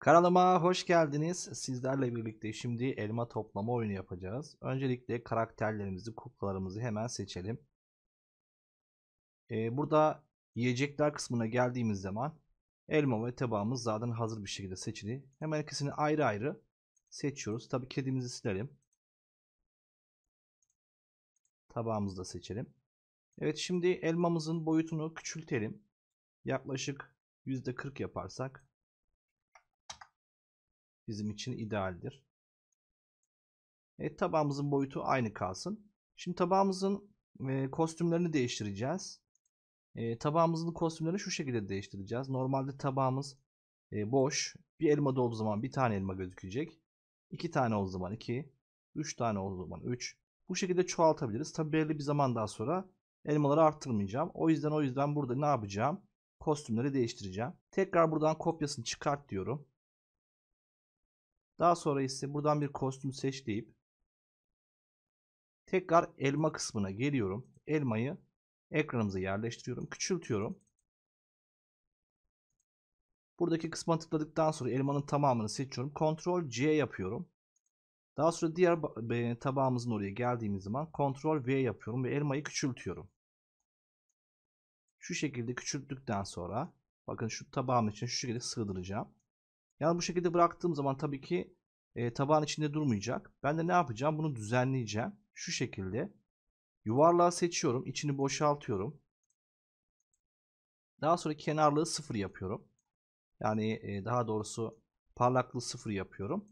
Kanalıma hoş geldiniz. Sizlerle birlikte şimdi elma toplama oyunu yapacağız. Öncelikle karakterlerimizi, kuklalarımızı hemen seçelim. Ee, burada yiyecekler kısmına geldiğimiz zaman elma ve tabağımız zaten hazır bir şekilde seçili. Hemen ikisini ayrı ayrı seçiyoruz. Tabi kedimizi silelim. Tabağımızı da seçelim. Evet şimdi elmamızın boyutunu küçültelim. Yaklaşık %40 yaparsak bizim için idealdir. Evet tabağımızın boyutu aynı kalsın. Şimdi tabağımızın e, kostümlerini değiştireceğiz. E, tabağımızın kostümlerini şu şekilde değiştireceğiz. Normalde tabağımız e, boş. Bir elma da zaman bir tane elma gözükecek. İki tane olduğu zaman iki. Üç tane olduğu zaman üç. Bu şekilde çoğaltabiliriz. Tabi belli bir zaman daha sonra elmaları arttırmayacağım. O yüzden o yüzden burada ne yapacağım? Kostümleri değiştireceğim. Tekrar buradan kopyasını çıkart diyorum. Daha sonra ise buradan bir kostüm seç deyip tekrar elma kısmına geliyorum. Elmayı ekranımıza yerleştiriyorum. Küçültüyorum. Buradaki kısma tıkladıktan sonra elmanın tamamını seçiyorum. Ctrl C yapıyorum. Daha sonra diğer tabağımızın oraya geldiğimiz zaman Ctrl V yapıyorum ve elmayı küçültüyorum. Şu şekilde küçülttükten sonra bakın şu tabağım için şu şekilde sığdıracağım. Yani bu şekilde bıraktığım zaman tabii ki e, tabağın içinde durmayacak. Ben de ne yapacağım? Bunu düzenleyeceğim. Şu şekilde yuvarlağı seçiyorum. içini boşaltıyorum. Daha sonra kenarlığı sıfır yapıyorum. Yani e, daha doğrusu parlaklığı sıfır yapıyorum.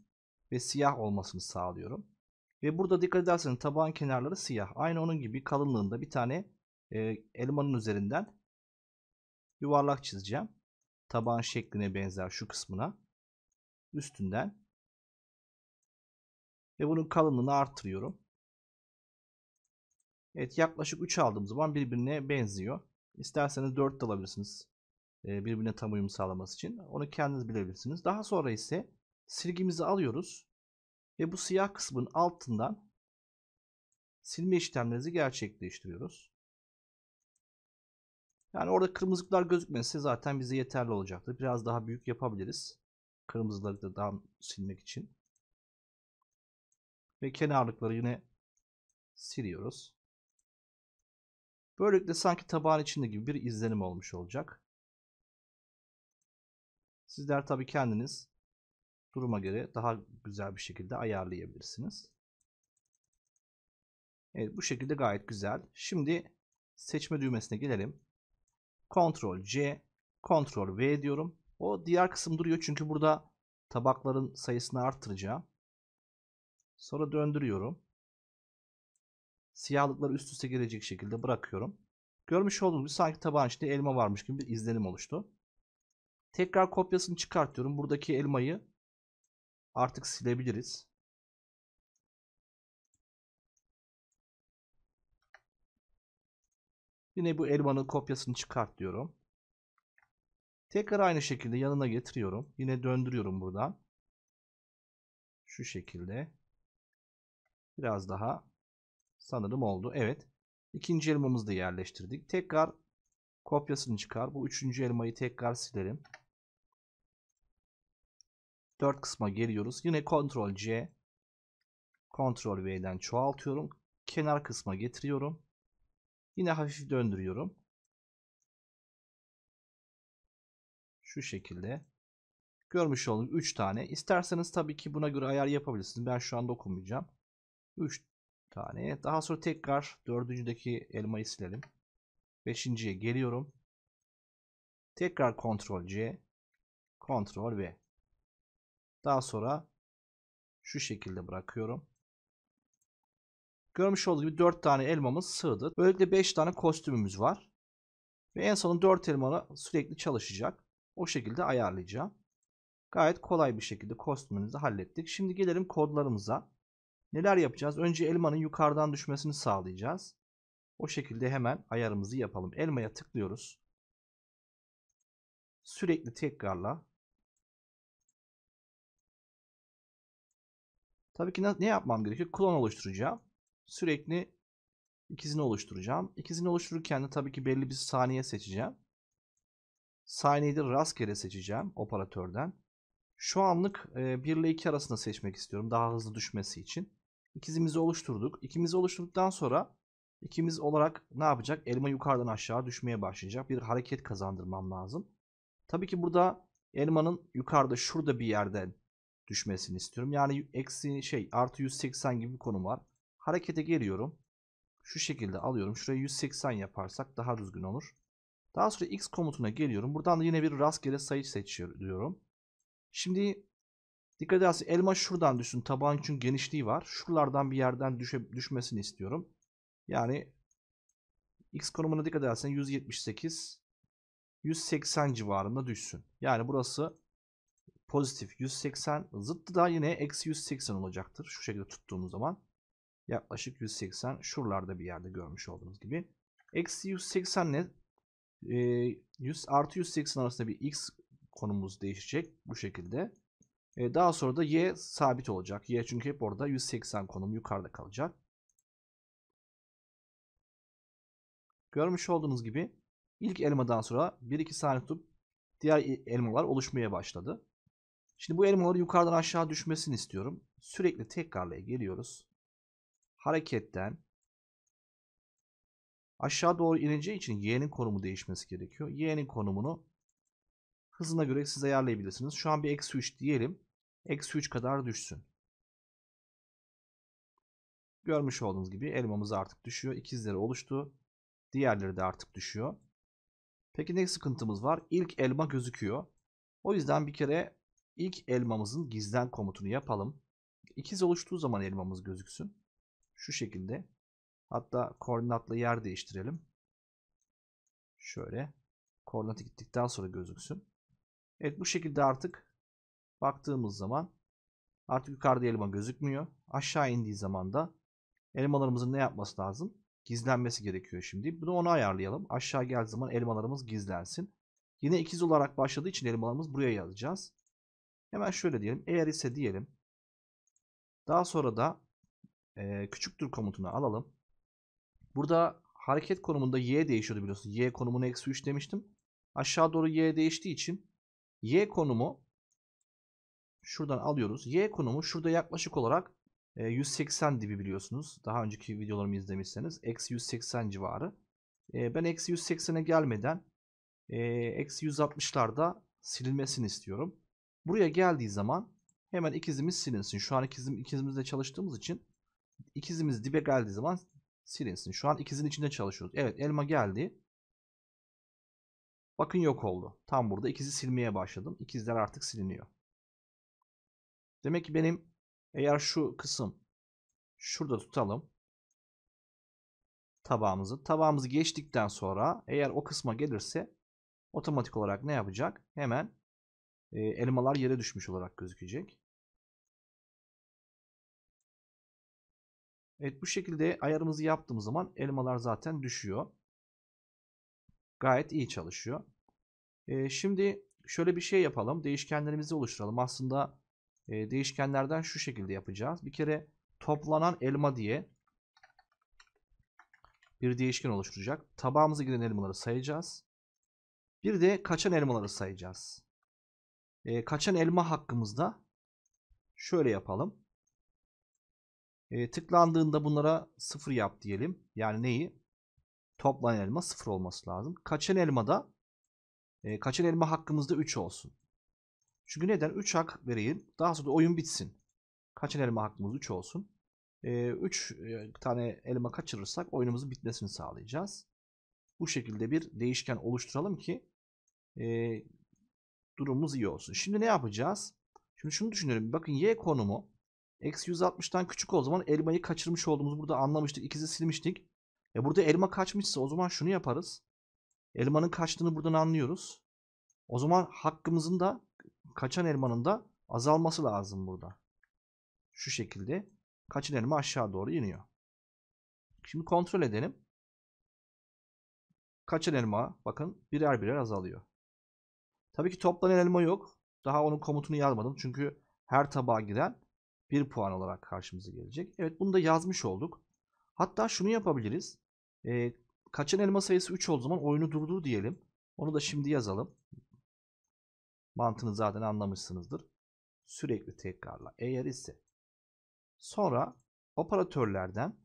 Ve siyah olmasını sağlıyorum. Ve burada dikkat ederseniz tabağın kenarları siyah. Aynı onun gibi kalınlığında bir tane e, elmanın üzerinden yuvarlak çizeceğim. Tabağın şekline benzer şu kısmına üstünden ve bunun kalınlığını artırıyorum. Evet yaklaşık 3 aldığım zaman birbirine benziyor. İsterseniz 4 de alabilirsiniz. Birbirine tam uyum sağlaması için. Onu kendiniz bilebilirsiniz. Daha sonra ise silgimizi alıyoruz. Ve bu siyah kısmın altından silme işlemlerinizi gerçekleştiriyoruz. Yani orada kırmızıklar gözükmesi zaten bize yeterli olacaktır. Biraz daha büyük yapabiliriz. Kırmızıları da daha silmek için. Ve kenarlıkları yine siliyoruz. Böylelikle sanki tabağın içinde gibi bir izlenim olmuş olacak. Sizler tabi kendiniz duruma göre daha güzel bir şekilde ayarlayabilirsiniz. Evet bu şekilde gayet güzel. Şimdi seçme düğmesine gelelim. Ctrl C, Ctrl V diyorum. O diğer kısım duruyor çünkü burada tabakların sayısını arttıracağım. Sonra döndürüyorum. Siyahlıklar üst üste gelecek şekilde bırakıyorum. Görmüş olduğunuz gibi sanki tabağın içinde elma varmış gibi bir izlenim oluştu. Tekrar kopyasını çıkartıyorum. Buradaki elmayı artık silebiliriz. Yine bu elmanın kopyasını çıkart diyorum. Tekrar aynı şekilde yanına getiriyorum. Yine döndürüyorum buradan. Şu şekilde. Biraz daha sanırım oldu. Evet. İkinci elmamızı da yerleştirdik. Tekrar kopyasını çıkar. Bu üçüncü elmayı tekrar silerim. Dört kısma geliyoruz. Yine Ctrl C. Ctrl V'den çoğaltıyorum. Kenar kısma getiriyorum. Yine hafif döndürüyorum. Şu şekilde. Görmüş olduğunuz 3 tane. İsterseniz tabii ki buna göre ayar yapabilirsiniz. Ben şu an dokunmayacağım. 3 tane. Daha sonra tekrar dördüncüdeki elmayı silelim. Beşinciye geliyorum. Tekrar Ctrl C. Ctrl V. Daha sonra şu şekilde bırakıyorum. Görmüş olduğunuz gibi 4 tane elmamız sığdı. Böylelikle 5 tane kostümümüz var. Ve en sonun 4 elmanı sürekli çalışacak. O şekilde ayarlayacağım. Gayet kolay bir şekilde kostümümüzü hallettik. Şimdi gelelim kodlarımıza. Neler yapacağız? Önce elmanın yukarıdan düşmesini sağlayacağız. O şekilde hemen ayarımızı yapalım. Elmaya tıklıyoruz. Sürekli tekrarla. Tabii ki ne yapmam gerekiyor? Klon oluşturacağım. Sürekli ikizini oluşturacağım. İkizini oluştururken de tabii ki belli bir saniye seçeceğim. Sahneyi rastgele seçeceğim operatörden. Şu anlık 1 e, ile 2 arasında seçmek istiyorum daha hızlı düşmesi için. İkizimizi oluşturduk. İkimizi oluşturduktan sonra ikimiz olarak ne yapacak? Elma yukarıdan aşağı düşmeye başlayacak. Bir hareket kazandırmam lazım. Tabii ki burada elmanın yukarıda şurada bir yerden düşmesini istiyorum. Yani eksi şey artı 180 gibi bir konum var. Harekete geliyorum. Şu şekilde alıyorum. Şuraya 180 yaparsak daha düzgün olur. Daha sonra x komutuna geliyorum. Buradan da yine bir rastgele sayı seçiyorum diyorum. Şimdi dikkat edersin elma şuradan düşsün. Tabağın için genişliği var. Şuralardan bir yerden düşe, düşmesini istiyorum. Yani x konumuna dikkat edersen 178 180 civarında düşsün. Yani burası pozitif 180 zıttı da yine eksi 180 olacaktır. Şu şekilde tuttuğumuz zaman yaklaşık 180 şuralarda bir yerde görmüş olduğunuz gibi. Eksi 180 ne? e, 100 artı 180 arasında bir x konumumuz değişecek bu şekilde. E, daha sonra da y sabit olacak. Y çünkü hep orada 180 konum yukarıda kalacak. Görmüş olduğunuz gibi ilk elmadan sonra 1-2 saniye tutup diğer e, elmalar oluşmaya başladı. Şimdi bu elmaları yukarıdan aşağı düşmesini istiyorum. Sürekli tekrarlaya geliyoruz. Hareketten Aşağı doğru ineceği için y'nin konumu değişmesi gerekiyor. Y'nin konumunu hızına göre siz ayarlayabilirsiniz. Şu an bir eksi 3 diyelim. Eksi 3 kadar düşsün. Görmüş olduğunuz gibi elmamız artık düşüyor. İkizleri oluştu. Diğerleri de artık düşüyor. Peki ne sıkıntımız var? İlk elma gözüküyor. O yüzden bir kere ilk elmamızın gizlen komutunu yapalım. İkiz oluştuğu zaman elmamız gözüksün. Şu şekilde. Hatta koordinatlı yer değiştirelim. Şöyle koordinatı gittikten sonra gözüksün. Evet bu şekilde artık baktığımız zaman artık yukarıda elma gözükmüyor. Aşağı indiği zaman da elmalarımızın ne yapması lazım? Gizlenmesi gerekiyor şimdi. Bunu onu ayarlayalım. Aşağı geldiği zaman elmalarımız gizlensin. Yine ikiz olarak başladığı için elmalarımız buraya yazacağız. Hemen şöyle diyelim. Eğer ise diyelim. Daha sonra da e, küçüktür komutunu alalım. Burada hareket konumunda y değişiyordu biliyorsunuz. Y konumunu eksi 3 demiştim. Aşağı doğru y değiştiği için y konumu şuradan alıyoruz. Y konumu şurada yaklaşık olarak 180 e, dibi biliyorsunuz. Daha önceki videolarımı izlemişseniz. Eksi 180 civarı. E, ben eksi 180'e gelmeden e, eksi 160'larda silinmesini istiyorum. Buraya geldiği zaman hemen ikizimiz silinsin. Şu an ikizim, ikizimizle çalıştığımız için ikizimiz dibe geldiği zaman silinsin. Şu an ikizin içinde çalışıyoruz. Evet elma geldi. Bakın yok oldu. Tam burada ikizi silmeye başladım. İkizler artık siliniyor. Demek ki benim eğer şu kısım şurada tutalım tabağımızı. Tabağımızı geçtikten sonra eğer o kısma gelirse otomatik olarak ne yapacak? Hemen e, elmalar yere düşmüş olarak gözükecek. Evet bu şekilde ayarımızı yaptığımız zaman elmalar zaten düşüyor. Gayet iyi çalışıyor. Ee, şimdi şöyle bir şey yapalım. Değişkenlerimizi oluşturalım. Aslında e, değişkenlerden şu şekilde yapacağız. Bir kere toplanan elma diye bir değişken oluşturacak. Tabağımıza giren elmaları sayacağız. Bir de kaçan elmaları sayacağız. E, kaçan elma hakkımızda şöyle yapalım. E, tıklandığında bunlara 0 yap diyelim. Yani neyi? Toplan elma 0 olması lazım. Kaçan elma da e, kaçan elma hakkımızda 3 olsun. Çünkü neden? 3 hak vereyim. Daha sonra da oyun bitsin. Kaçan elma hakkımız 3 olsun. 3 e, e, tane elma kaçırırsak oyunumuzun bitmesini sağlayacağız. Bu şekilde bir değişken oluşturalım ki e, durumumuz iyi olsun. Şimdi ne yapacağız? Şimdi şunu düşünelim. Bakın y konumu Eksi 160'tan küçük o zaman elmayı kaçırmış olduğumuz burada anlamıştık. İkizi silmiştik. E burada elma kaçmışsa o zaman şunu yaparız. Elmanın kaçtığını buradan anlıyoruz. O zaman hakkımızın da kaçan elmanın da azalması lazım burada. Şu şekilde kaçan elma aşağı doğru iniyor. Şimdi kontrol edelim. Kaçan elma bakın birer birer azalıyor. Tabii ki toplanan elma yok. Daha onun komutunu yazmadım. Çünkü her tabağa giden. 1 puan olarak karşımıza gelecek. Evet bunu da yazmış olduk. Hatta şunu yapabiliriz. E, kaçın elma sayısı 3 olduğu zaman oyunu durdur diyelim. Onu da şimdi yazalım. Mantığını zaten anlamışsınızdır. Sürekli tekrarla eğer ise. Sonra operatörlerden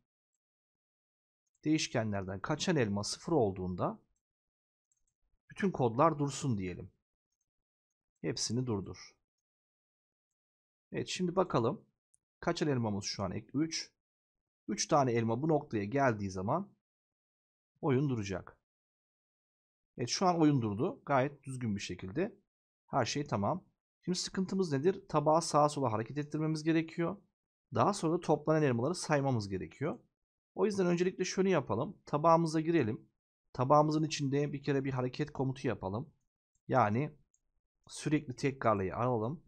değişkenlerden kaçan elma 0 olduğunda bütün kodlar dursun diyelim. Hepsini durdur. Evet şimdi bakalım. Kaçın elmamız şu an? 3. 3 tane elma bu noktaya geldiği zaman oyun duracak. Evet şu an oyun durdu. Gayet düzgün bir şekilde. Her şey tamam. Şimdi sıkıntımız nedir? Tabağı sağa sola hareket ettirmemiz gerekiyor. Daha sonra da toplanan elmaları saymamız gerekiyor. O yüzden öncelikle şunu yapalım. Tabağımıza girelim. Tabağımızın içinde bir kere bir hareket komutu yapalım. Yani sürekli tekrarlayı alalım.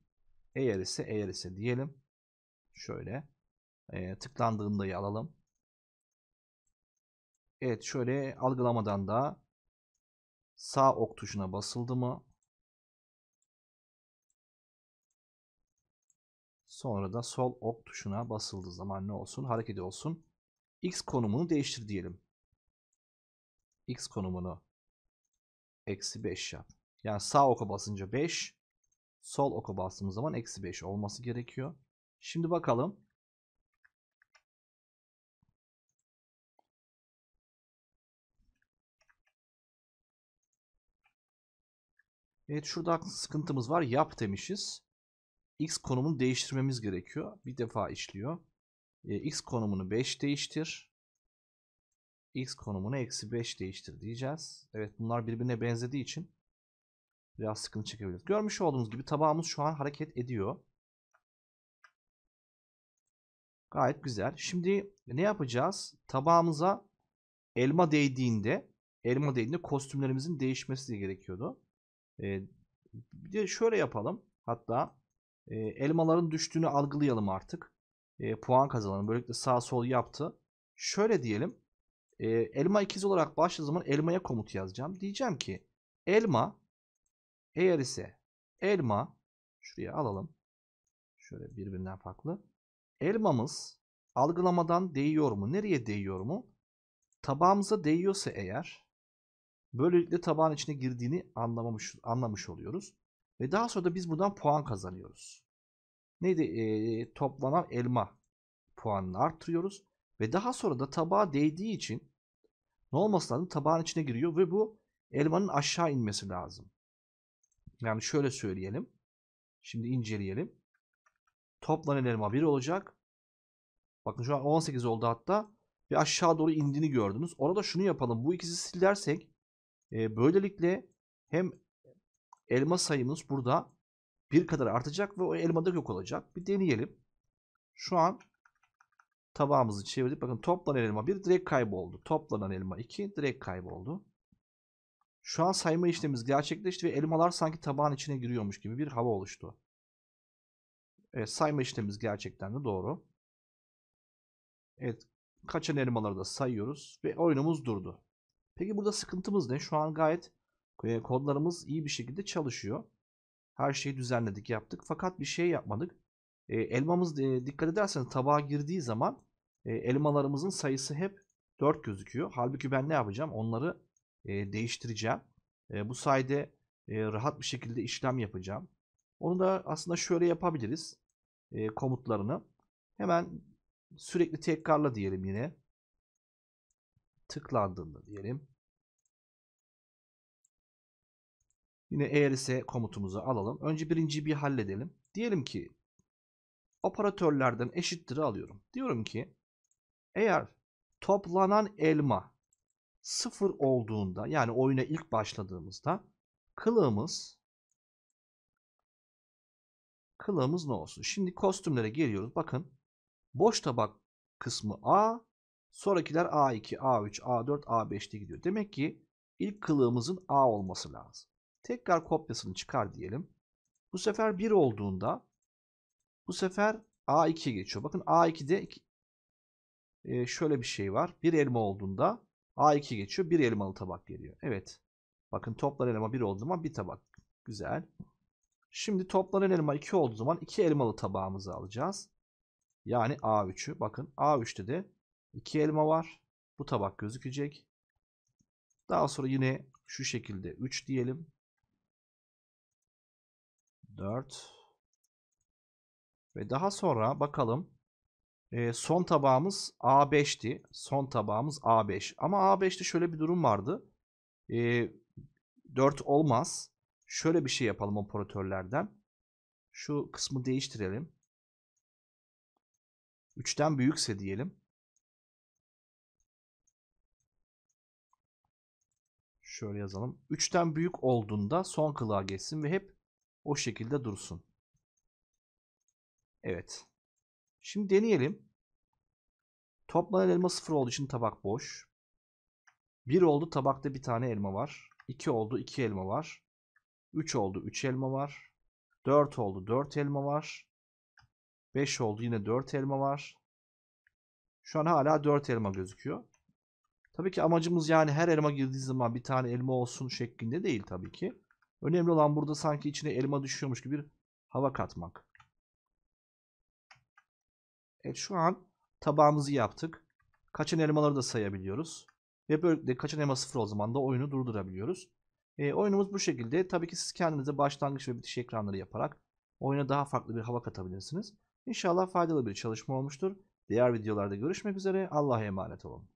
Eğer ise eğer ise diyelim. Şöyle. E, ee, tıklandığında alalım. Evet şöyle algılamadan da sağ ok tuşuna basıldı mı? Sonra da sol ok tuşuna basıldığı zaman ne olsun? Hareket olsun. X konumunu değiştir diyelim. X konumunu eksi 5 yap. Yani sağ oka basınca 5, sol oka bastığımız zaman eksi 5 olması gerekiyor. Şimdi bakalım. Evet şurada sıkıntımız var. Yap demişiz. X konumunu değiştirmemiz gerekiyor. Bir defa işliyor. E, X konumunu 5 değiştir. X konumunu eksi 5 değiştir diyeceğiz. Evet bunlar birbirine benzediği için biraz sıkıntı çekebiliriz. Görmüş olduğunuz gibi tabağımız şu an hareket ediyor. Gayet güzel. Şimdi ne yapacağız? Tabağımıza elma değdiğinde elma değdiğinde kostümlerimizin değişmesi gerekiyordu. Ee, bir de şöyle yapalım. Hatta e, elmaların düştüğünü algılayalım artık. E, puan kazanalım. Böylelikle sağ sol yaptı. Şöyle diyelim. E, elma ikiz olarak başladığı zaman elmaya komut yazacağım. Diyeceğim ki elma eğer ise elma şuraya alalım. Şöyle birbirinden farklı. Elmamız algılamadan değiyor mu? Nereye değiyor mu? Tabağımıza değiyorsa eğer böylelikle tabağın içine girdiğini anlamamış, anlamış oluyoruz. Ve daha sonra da biz buradan puan kazanıyoruz. Neydi? E, toplanan elma puanını arttırıyoruz. Ve daha sonra da tabağa değdiği için ne olması lazım? Tabağın içine giriyor ve bu elmanın aşağı inmesi lazım. Yani şöyle söyleyelim. Şimdi inceleyelim. Toplam elma 1 olacak. Bakın şu an 18 oldu hatta. Ve aşağı doğru indiğini gördünüz. Orada şunu yapalım. Bu ikisi silersek e, böylelikle hem elma sayımız burada bir kadar artacak ve o elma da yok olacak. Bir deneyelim. Şu an tabağımızı çevirdik. Bakın toplanan elma 1 direkt kayboldu. Toplanan elma 2 direkt kayboldu. Şu an sayma işlemimiz gerçekleşti ve elmalar sanki tabağın içine giriyormuş gibi bir hava oluştu. Evet, sayma işlemimiz gerçekten de doğru. Evet, kaçan elmaları da sayıyoruz ve oyunumuz durdu. Peki burada sıkıntımız ne? Şu an gayet kodlarımız iyi bir şekilde çalışıyor. Her şeyi düzenledik, yaptık. Fakat bir şey yapmadık. E, elmamız e, dikkat ederseniz tabağa girdiği zaman e, elmalarımızın sayısı hep 4 gözüküyor. Halbuki ben ne yapacağım? Onları e, değiştireceğim. E, bu sayede e, rahat bir şekilde işlem yapacağım. Onu da aslında şöyle yapabiliriz e, komutlarını. Hemen sürekli tekrarla diyelim yine. Tıklandığında diyelim. Yine eğer ise komutumuzu alalım. Önce birinci bir halledelim. Diyelim ki operatörlerden eşittir alıyorum. Diyorum ki eğer toplanan elma sıfır olduğunda yani oyuna ilk başladığımızda kılığımız kılığımız ne olsun? Şimdi kostümlere geliyoruz. Bakın boş tabak kısmı A, sonrakiler A2, A3, A4, A5'te gidiyor. Demek ki ilk kılığımızın A olması lazım. Tekrar kopyasını çıkar diyelim. Bu sefer 1 olduğunda bu sefer A2'ye geçiyor. Bakın A2'de e, şöyle bir şey var. Bir elma olduğunda A2 geçiyor. Bir elmalı tabak geliyor. Evet. Bakın toplar elma bir olduğu zaman bir tabak. Güzel. Şimdi toplanan elma 2 olduğu zaman 2 elmalı tabağımızı alacağız. Yani A3'ü. Bakın A3'te de 2 elma var. Bu tabak gözükecek. Daha sonra yine şu şekilde 3 diyelim. 4 ve daha sonra bakalım e, son tabağımız A5'ti. Son tabağımız A5. Ama A5'te şöyle bir durum vardı. 4 e, olmaz. Şöyle bir şey yapalım operatörlerden. Şu kısmı değiştirelim. 3'ten büyükse diyelim. Şöyle yazalım. 3'ten büyük olduğunda son kılığa geçsin ve hep o şekilde dursun. Evet. Şimdi deneyelim. Toplanan elma 0 olduğu için tabak boş. 1 oldu tabakta bir tane elma var. 2 oldu 2 elma var. 3 oldu 3 elma var. 4 oldu 4 elma var. 5 oldu yine 4 elma var. Şu an hala 4 elma gözüküyor. Tabii ki amacımız yani her elma girdiği zaman bir tane elma olsun şeklinde değil tabii ki. Önemli olan burada sanki içine elma düşüyormuş gibi bir hava katmak. Evet şu an tabağımızı yaptık. Kaçan elmaları da sayabiliyoruz. Ve böyle kaçan elma sıfır o zaman da oyunu durdurabiliyoruz. E, oyunumuz bu şekilde. Tabii ki siz kendinize başlangıç ve bitiş ekranları yaparak oyuna daha farklı bir hava katabilirsiniz. İnşallah faydalı bir çalışma olmuştur. Diğer videolarda görüşmek üzere. Allah'a emanet olun.